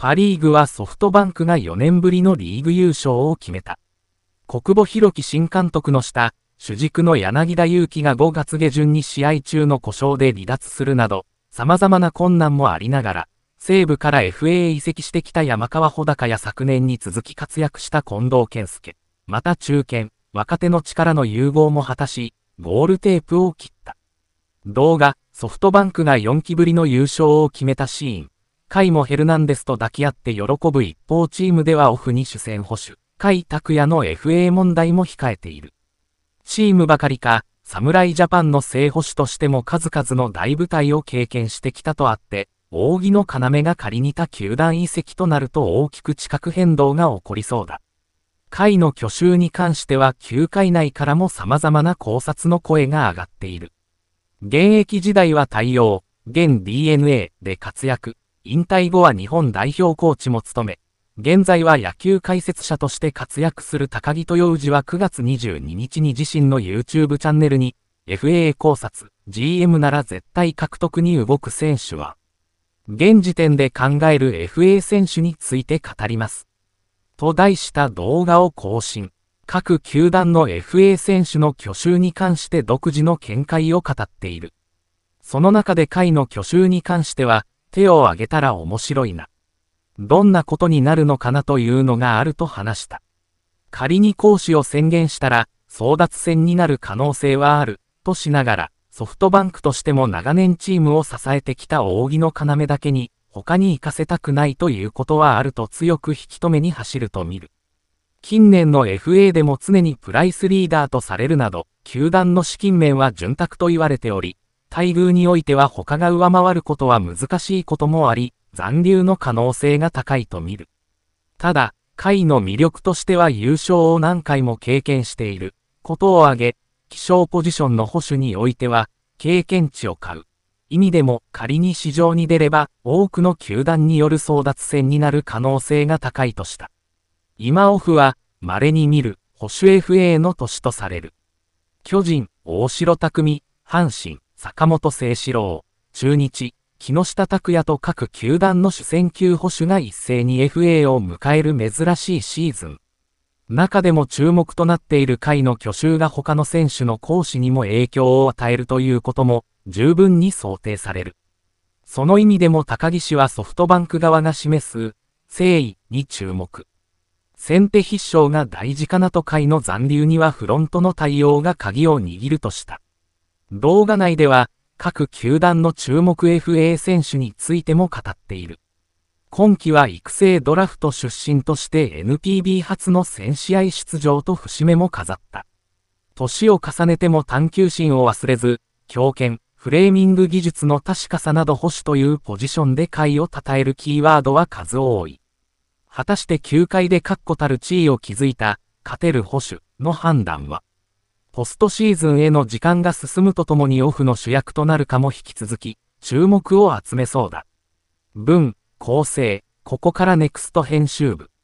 パ・リーグはソフトバンクが4年ぶりのリーグ優勝を決めた。国母弘樹新監督の下、主軸の柳田悠岐が5月下旬に試合中の故障で離脱するなど、様々な困難もありながら、西部から FA 移籍してきた山川穂高や昨年に続き活躍した近藤健介、また中堅、若手の力の融合も果たし、ゴールテープを切った。動画、ソフトバンクが4期ぶりの優勝を決めたシーン。甲斐もヘルナンデスと抱き合って喜ぶ一方チームではオフに主戦保守、甲斐拓也の FA 問題も控えている。チームばかりか、侍ジャパンの正捕手としても数々の大舞台を経験してきたとあって、扇の要が仮に他球団移籍となると大きく地殻変動が起こりそうだ。回の去就に関しては球界内からも様々な考察の声が上がっている。現役時代は対応、現 DNA で活躍、引退後は日本代表コーチも務め、現在は野球解説者として活躍する高木豊氏は9月22日に自身の YouTube チャンネルに、FA 考察、GM なら絶対獲得に動く選手は、現時点で考える FA 選手について語ります。と題した動画を更新。各球団の FA 選手の去就に関して独自の見解を語っている。その中で会の去就に関しては、手を挙げたら面白いな。どんなことになるのかなというのがあると話した。仮に講師を宣言したら、争奪戦になる可能性はある、としながら、ソフトバンクとしても長年チームを支えてきた扇の要だけに、他に行かせたくないということはあると強く引き止めに走ると見る。近年の FA でも常にプライスリーダーとされるなど、球団の資金面は潤沢と言われており、待遇においては他が上回ることは難しいこともあり、残留の可能性が高いと見る。ただ、会の魅力としては優勝を何回も経験していることを挙げ、希少ポジションの保守においては、経験値を買う。意味でも仮に市場に出れば、多くの球団による争奪戦になる可能性が高いとした。今オフは、稀に見る、保守 FA の年とされる。巨人、大城匠、阪神。坂本聖志郎、中日、木下拓也と各球団の主戦級保守が一斉に FA を迎える珍しいシーズン。中でも注目となっている回の去就が他の選手の講師にも影響を与えるということも十分に想定される。その意味でも高木氏はソフトバンク側が示す誠意に注目。先手必勝が大事かなと回の残留にはフロントの対応が鍵を握るとした。動画内では、各球団の注目 FA 選手についても語っている。今季は育成ドラフト出身として NPB 初の1000試合出場と節目も飾った。年を重ねても探求心を忘れず、強肩、フレーミング技術の確かさなど保守というポジションで回を称えるキーワードは数多い。果たして球界で確固たる地位を築いた、勝てる保守の判断はポストシーズンへの時間が進むとともにオフの主役となるかも引き続き、注目を集めそうだ。文、構成、ここからネクスト編集部。